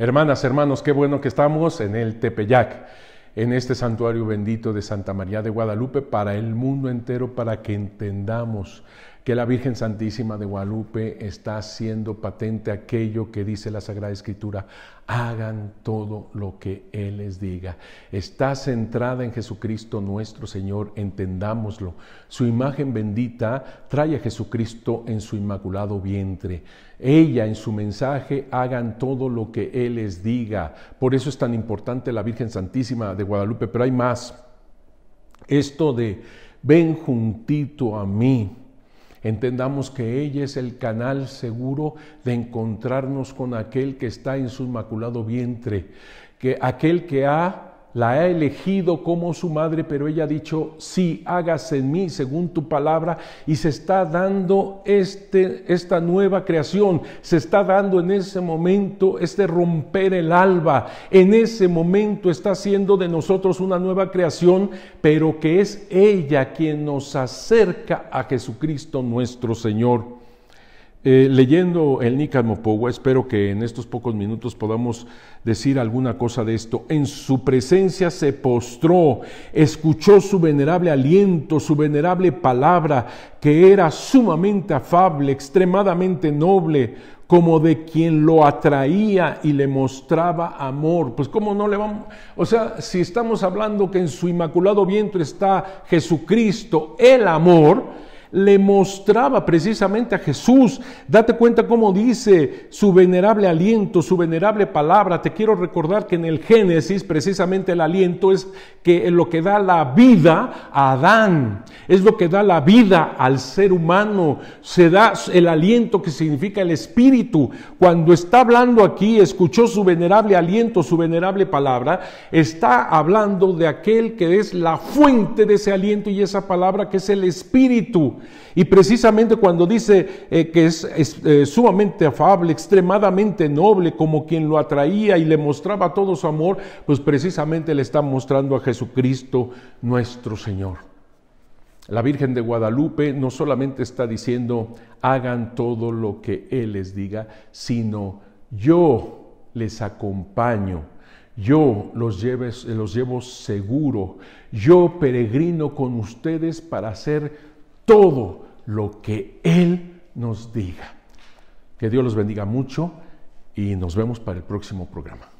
Hermanas, hermanos, qué bueno que estamos en el Tepeyac, en este santuario bendito de Santa María de Guadalupe para el mundo entero, para que entendamos que la Virgen Santísima de Guadalupe está haciendo patente aquello que dice la Sagrada Escritura, hagan todo lo que Él les diga. Está centrada en Jesucristo nuestro Señor, entendámoslo. Su imagen bendita trae a Jesucristo en su inmaculado vientre. Ella en su mensaje, hagan todo lo que Él les diga. Por eso es tan importante la Virgen Santísima de Guadalupe, pero hay más. Esto de, ven juntito a mí, Entendamos que ella es el canal seguro de encontrarnos con aquel que está en su inmaculado vientre, que aquel que ha la ha elegido como su madre, pero ella ha dicho, sí, hágase en mí según tu palabra, y se está dando este, esta nueva creación, se está dando en ese momento este romper el alba, en ese momento está haciendo de nosotros una nueva creación, pero que es ella quien nos acerca a Jesucristo nuestro Señor. Eh, leyendo el Nícamo espero que en estos pocos minutos podamos decir alguna cosa de esto. En su presencia se postró, escuchó su venerable aliento, su venerable palabra, que era sumamente afable, extremadamente noble, como de quien lo atraía y le mostraba amor. Pues cómo no le vamos, o sea, si estamos hablando que en su inmaculado vientre está Jesucristo, el amor, le mostraba precisamente a Jesús. Date cuenta cómo dice su venerable aliento, su venerable palabra. Te quiero recordar que en el Génesis precisamente el aliento es que lo que da la vida a Adán, es lo que da la vida al ser humano. Se da el aliento que significa el espíritu. Cuando está hablando aquí, escuchó su venerable aliento, su venerable palabra, está hablando de aquel que es la fuente de ese aliento y esa palabra que es el espíritu. Y precisamente cuando dice eh, que es, eh, sumamente afable, extremadamente noble, como quien lo atraía y le mostraba todo su amor, pues precisamente le está mostrando a Jesucristo nuestro Señor. La Virgen de Guadalupe no solamente está diciendo, hagan todo lo que Él les diga, sino yo les acompaño, yo los, los llevo seguro, yo peregrino con ustedes para hacer todo lo que Él nos diga. Que Dios los bendiga mucho y nos vemos para el próximo programa.